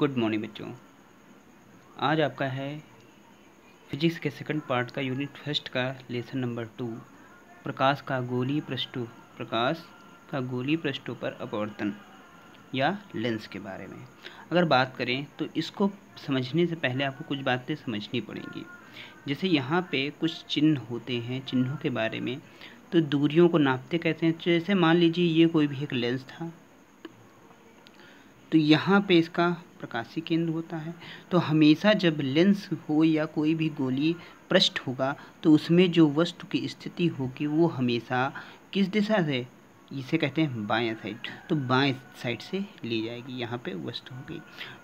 good morning बच्चों आज आपका है फिजिक्स के सेकंड पार्ट का यूनिट फर्स्ट का लेसन नंबर टू प्रकाश का गोली पृष्ठों प्रकाश का गोली पृष्ठों पर अपवर्तन या लेंस के बारे में अगर बात करें तो इसको समझने से पहले आपको कुछ बातें समझनी पड़ेंगी जैसे यहाँ पे कुछ चिन्ह होते हैं चिन्हों के बारे में तो दूरियों को नापते कहते हैं तो जैसे मान लीजिए ये कोई भी एक लेंस था तो यहाँ पे इसका प्रकाशी केंद्र होता है तो हमेशा जब लेंस हो या कोई भी गोली पृष्ठ होगा तो उसमें जो वस्तु की स्थिति होगी वो हमेशा किस दिशा से इसे कहते हैं बाएं साइड तो बाएं साइड से ली जाएगी यहाँ पे वस्तु हो गई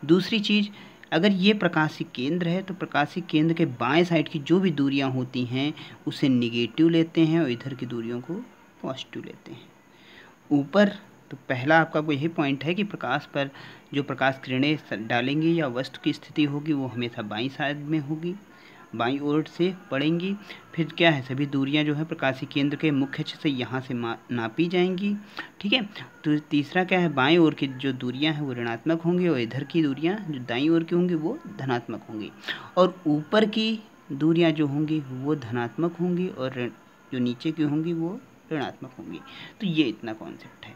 दूसरी चीज़ अगर ये प्रकाशी केंद्र है तो प्रकाशी केंद्र के बाएं साइड की जो भी दूरियां होती हैं उसे निगेटिव लेते हैं और इधर की दूरियों को पॉजिटिव लेते हैं ऊपर तो पहला आपका यही पॉइंट है कि प्रकाश पर जो प्रकाश किरणें डालेंगी या वस्तु की स्थिति होगी वो हमेशा बाई साइड में होगी बाई ओर से पड़ेंगी फिर क्या है सभी दूरियां जो है प्रकाशी केंद्र के मुख्य अक्ष से यहाँ से नापी जाएंगी ठीक है तो तीसरा क्या है बाई ओर की जो दूरियां हैं वो ऋणात्मक होंगी और इधर की दूरियां जो दाई ओर की होंगी वो धनात्मक होंगी और ऊपर की दूरियां जो होंगी वो धनात्मक होंगी और जो नीचे की होंगी वो ऋणात्मक होंगी तो ये इतना कॉन्सेप्ट है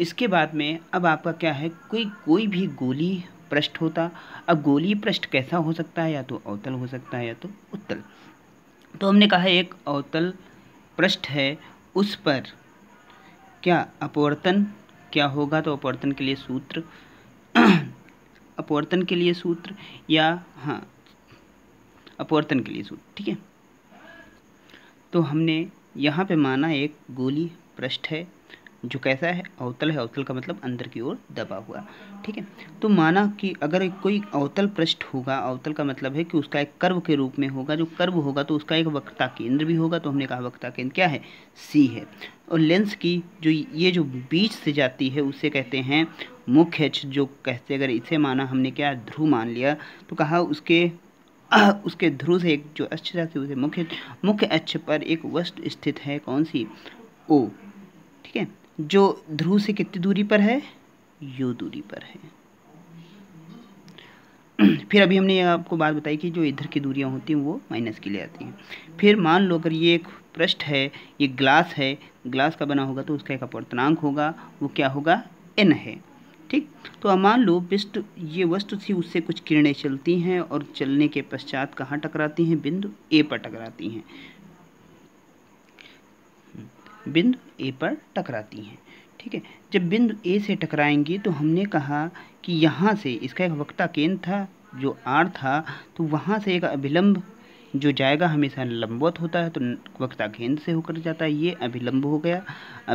इसके बाद में अब आपका क्या है कोई कोई भी गोली पृष्ठ होता अब गोली पृष्ठ कैसा हो सकता है या तो अवतल हो सकता है या तो उत्तल तो हमने कहा एक अवतल पृष्ठ है उस पर क्या अपवर्तन क्या होगा तो अपवर्तन के लिए सूत्र अपवर्तन के लिए सूत्र या हाँ अपवर्तन के लिए सूत्र ठीक है तो हमने यहाँ पे माना एक गोली पृष्ठ है जो कैसा है अवतल है अवतल का मतलब अंदर की ओर दबा हुआ ठीक है तो माना कि अगर कोई अवतल पृष्ठ होगा अवतल का मतलब है कि उसका एक कर्व के रूप में होगा जो कर्व होगा तो उसका एक वक्ता केंद्र भी होगा तो हमने कहा वक्ता केंद्र क्या है सी है और लेंस की जो ये जो बीच से जाती है उसे कहते हैं मुख्य जो कहते अगर इसे माना हमने क्या ध्रुव मान लिया तो कहा उसके उसके ध्रुव से एक जो अक्ष जाती है उसे मुख्य मुख्य अक्ष पर एक वस्तु स्थित है कौन सी ओ ठीक है जो ध्रुव से कितनी दूरी पर है यू दूरी पर है फिर अभी हमने आपको बात बताई कि जो इधर की दूरियां होती हैं वो माइनस के लिए आती हैं फिर मान लो अगर ये एक पृष्ठ है ये ग्लास है ग्लास का बना होगा तो उसका एक अपवर्तनांक होगा वो क्या होगा एन है ठीक तो अब मान लो पृष्ठ ये वस्तु थी उससे कुछ किरणें चलती हैं और चलने के पश्चात कहाँ टकराती हैं बिंदु ए पर टकराती हैं बिंदु ए पर टकराती हैं ठीक है जब बिंदु ए से टकराएंगी तो हमने कहा कि यहाँ से इसका एक वक्ता केंद्र था जो आर था तो वहाँ से एक अभिलंब जो जाएगा हमेशा लंबवत होता है तो वक्ता केंद्र से होकर जाता है ये अभिलंब हो गया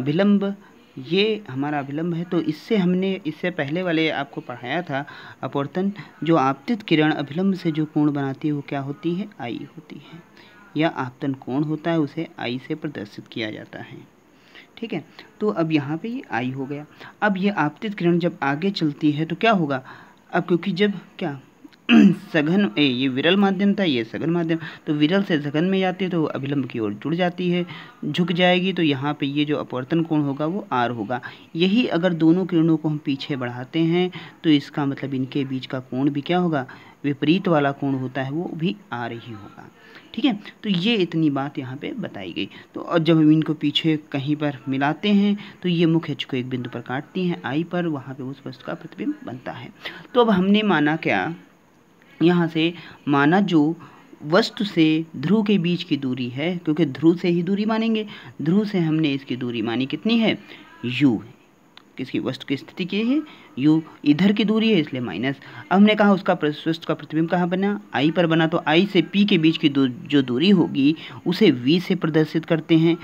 अभिलंब ये हमारा अभिलंब है तो इससे हमने इससे पहले वाले आपको पढ़ाया था अपवर्तन जो आपतित किरण अभिलंब से जो पूर्ण बनाती है वो क्या होती है आई होती है या आपतन कोण होता है उसे आई से प्रदर्शित किया जाता है ठीक है तो अब यहाँ पे ये आई हो गया अब ये आपतित किरण जब आगे चलती है तो क्या होगा अब क्योंकि जब क्या सघन ए ये विरल माध्यम था ये सघन माध्यम तो विरल से सघन में जाती है तो अभिलंब की ओर जुड़ जाती है झुक जाएगी तो यहाँ पे ये जो अपवर्तन कोण होगा वो आर होगा यही अगर दोनों किरणों को हम पीछे बढ़ाते हैं तो इसका मतलब इनके बीच का कोण भी क्या होगा विपरीत वाला कोण होता है वो भी आर ही होगा ठीक है तो ये इतनी बात यहाँ पे बताई गई तो और जब हम इनको पीछे कहीं पर मिलाते हैं तो ये मुख्य अच को एक बिंदु पर काटती हैं आई पर वहाँ पे उस वस्तु का प्रतिबिंब बनता है तो अब हमने माना क्या यहाँ से माना जो वस्तु से ध्रुव के बीच की दूरी है क्योंकि ध्रुव से ही दूरी मानेंगे ध्रुव से हमने इसकी दूरी मानी कितनी है यू किसी वस्तु की स्थिति की है यू इधर की दूरी है इसलिए माइनस हमने कहा उसका वस्तु का प्रतिबिंब कहाँ बना आई पर बना तो आई से पी के बीच की जो दूरी होगी उसे वी से प्रदर्शित करते हैं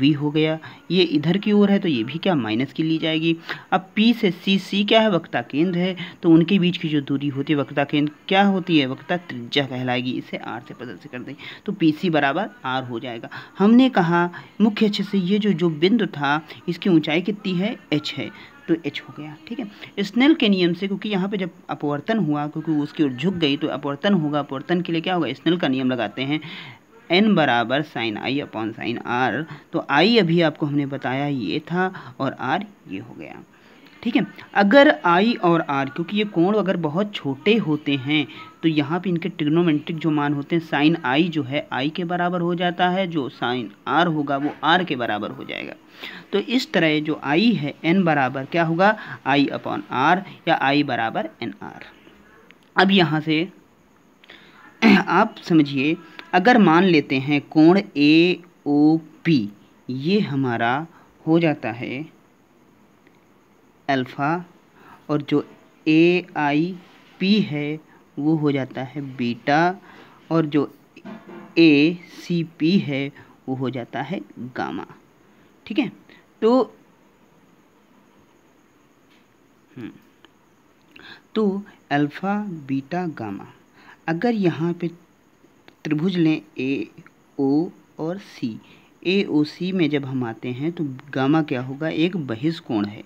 वी हो गया ये इधर की ओर है तो ये भी क्या माइनस की ली जाएगी अब पी से सी सी क्या है वक्ता केंद्र है तो उनके बीच की जो दूरी होती है वक्ता केंद्र क्या होती है वक्ता त्रिज्या कहलाएगी इसे आर से प्रदर्शित कर दें तो पी सी बराबर आर हो जाएगा हमने कहा मुख्य अच्छे से ये जो जो बिंदु था इसकी ऊंचाई कितनी है एच है तो एच हो गया ठीक है स्नेल के नियम से क्योंकि यहाँ पे जब अपवर्तन हुआ क्योंकि उसकी ओर झुक गई तो अपवर्तन होगा अपवर्तन के लिए क्या होगा स्नेल का नियम लगाते हैं एन बराबर sine I upon sine R तो आई अभी आपको हमने बताया ये था और आर ये हो गया ठीक है अगर आई और आर क्योंकि ये कोण अगर बहुत छोटे होते हैं तो यहाँ पे इनके ट्रिग्नोमेट्रिक जो मान होते हैं साइन आई जो है आई के बराबर हो जाता है जो साइन आर होगा वो आर के बराबर हो जाएगा तो इस तरह जो आई है एन बराबर क्या होगा आई अपॉन आर या आई बराबर एन आर अब यहाँ से आप समझिए अगर मान लेते हैं कोण ए ओ पी ये हमारा हो जाता है अल्फ़ा और जो ए आई पी है वो हो जाता है बीटा और जो ए सी पी है वो हो जाता है गामा ठीक है तो हम्म, तो अल्फ़ा बीटा गामा अगर यहाँ पे त्रिभुज लें ए ओ और सी ए ओ सी में जब हम आते हैं तो गामा क्या होगा एक बहिष्कोण है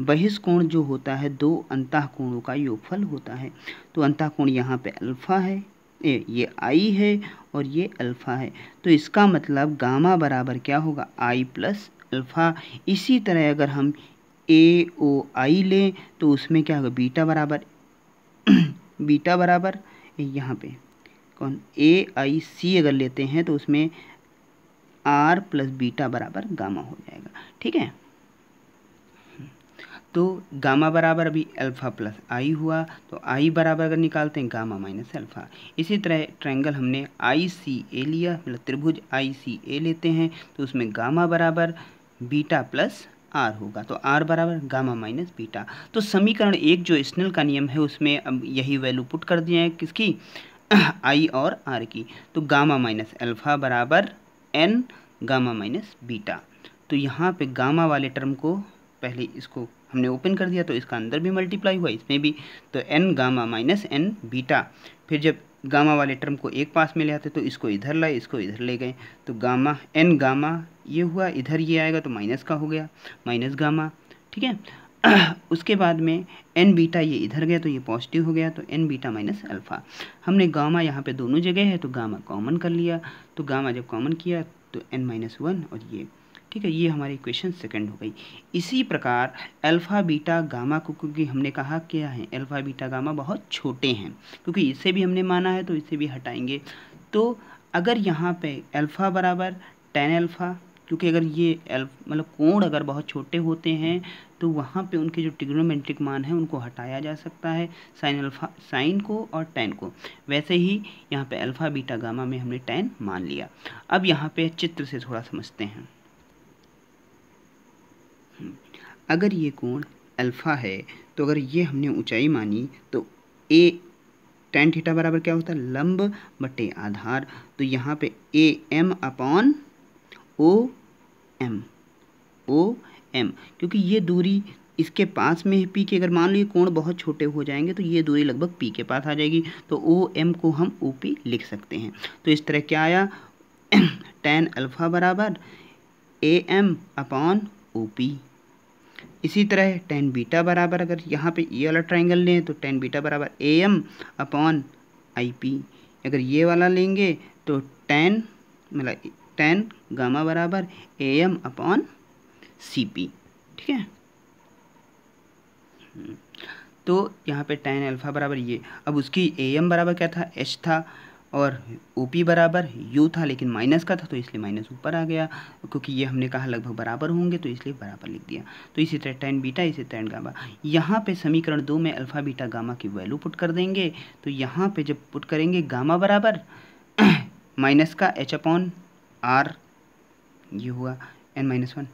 बहिष्कोण जो होता है दो अंतः कोणों का योगफल होता है तो अंतः कोण यहाँ पे अल्फा है ए, ये आई है और ये अल्फा है तो इसका मतलब गामा बराबर क्या होगा आई प्लस अल्फा इसी तरह अगर हम ए ओ आई लें तो उसमें क्या होगा बीटा बराबर बीटा बराबर यहाँ पे कौन ए आई सी अगर लेते हैं तो उसमें आर प्लस बीटा बराबर गामा हो जाएगा ठीक है तो गामा बराबर अभी अल्फ़ा प्लस आई हुआ तो आई बराबर अगर निकालते हैं गामा माइनस अल्फ़ा इसी तरह ट्रायंगल हमने आई सी ए लिया मतलब त्रिभुज आई सी ए लेते हैं तो उसमें गामा बराबर बीटा प्लस आर होगा तो आर बराबर गामा माइनस बीटा तो समीकरण एक जो स्नेल का नियम है उसमें अब यही वैल्यू पुट कर दिए हैं किसकी आई और आर की तो गामा माइनस अल्फ़ा बराबर एन गामा माइनस बीटा तो यहाँ पे गामा वाले टर्म को पहले इसको हमने ओपन कर दिया तो इसका अंदर भी मल्टीप्लाई हुआ इसमें भी तो N gamma minus N beta फिर जब गामा वाले टर्म को एक पास में ले आते तो इसको इधर लाए इसको इधर ले गए तो गामा एन गामा ये हुआ इधर ये आएगा तो माइनस का हो गया माइनस गामा ठीक है उसके बाद में एन बीटा ये इधर गया तो ये पॉजिटिव हो गया तो एन बीटा माइनस अल्फ़ा हमने गामा यहाँ पे दोनों जगह है तो गामा कॉमन कर लिया तो गामा जब कॉमन किया तो एन माइनस वन और ये ठीक है ये हमारी इक्वेशन सेकंड हो गई इसी प्रकार अल्फ़ा बीटा गामा को क्योंकि हमने कहा क्या है अल्फ़ा बीटा गामा बहुत छोटे हैं क्योंकि इसे भी हमने माना है तो इसे भी हटाएंगे तो अगर यहाँ पे अल्फ़ा बराबर टेन अल्फ़ा क्योंकि अगर ये मतलब कोण अगर बहुत छोटे होते हैं तो वहाँ पे उनके जो टिग्नोमेट्रिक मान हैं उनको हटाया जा सकता है साइन अल्फा साइन को और टेन को वैसे ही यहाँ पे अल्फ़ा बीटा गामा में हमने टेन मान लिया अब यहाँ पे चित्र से थोड़ा समझते हैं अगर ये कोण अल्फ़ा है तो अगर ये हमने ऊंचाई मानी तो ए टेन थीटा बराबर क्या होता है लंब बटे आधार तो यहाँ पे A M upon O M O M क्योंकि ये दूरी इसके पास में पी के अगर मान लो ये कोण बहुत छोटे हो जाएंगे तो ये दूरी लगभग पी के पास आ जाएगी तो ओ एम को हम ओ पी लिख सकते हैं तो इस तरह क्या आया टेन अल्फ़ा बराबर A M upon O P इसी तरह टेन बीटा बराबर अगर यहाँ पे ये वाला ट्राइंगल लें तो टेन बीटा बराबर A M upon I P अगर ये वाला लेंगे तो टेन मतलब टेन गामा बराबर A M upon C P ठीक है हम्म, तो यहाँ पे टेन अल्फ़ा बराबर ये अब उसकी ए एम बराबर क्या था एच था और ओ पी बराबर यू था लेकिन माइनस का था तो इसलिए माइनस ऊपर आ गया क्योंकि ये हमने कहा लगभग बराबर होंगे तो इसलिए बराबर लिख दिया तो इसी तरह टेन बीटा इसी तरह गामा यहाँ पे समीकरण दो में अल्फ़ा बीटा गामा की वैल्यू पुट कर देंगे तो यहाँ पे जब पुट करेंगे गामा बराबर माइनस का एच अपॉन आर ये हुआ एन माइनस वन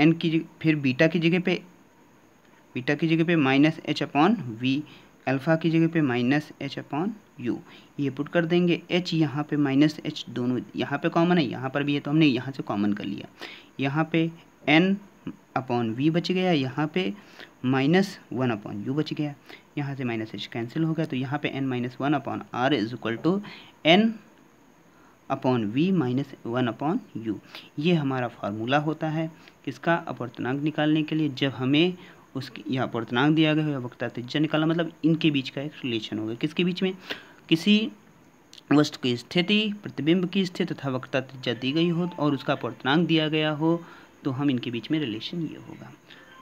एन की फिर बीटा की जगह पे बीटा की जगह पे minus H upon V alpha की जगह पे माइनस एच अपॉन यू ये पुट कर देंगे एच यहाँ पे माइनस एच दोनों यहाँ पे कॉमन है यहाँ पर भी है तो हमने यहाँ से कॉमन कर लिया यहाँ पे एन अपॉन वी बच गया यहाँ पे माइनस वन अपॉन यू बच गया यहाँ से माइनस एच कैंसिल हो गया तो यहाँ पे N minus one upon R is equal to N upon V minus one upon U ये हमारा फार्मूला होता है किसका अपवर्तनांक निकालने के लिए जब हमें उसकी यहाँ पर पूर्णांक दिया गया है वक्ता त्रिज्या निकालना मतलब इनके बीच का एक रिलेशन होगा किसके बीच में किसी वस्तु की स्थिति प्रतिबिंब की स्थिति तथा वक्ता त्रिज्या दी गई हो और उसका पूर्णांक दिया गया हो तो हम इनके बीच में रिलेशन ये होगा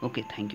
ओके थैंक यू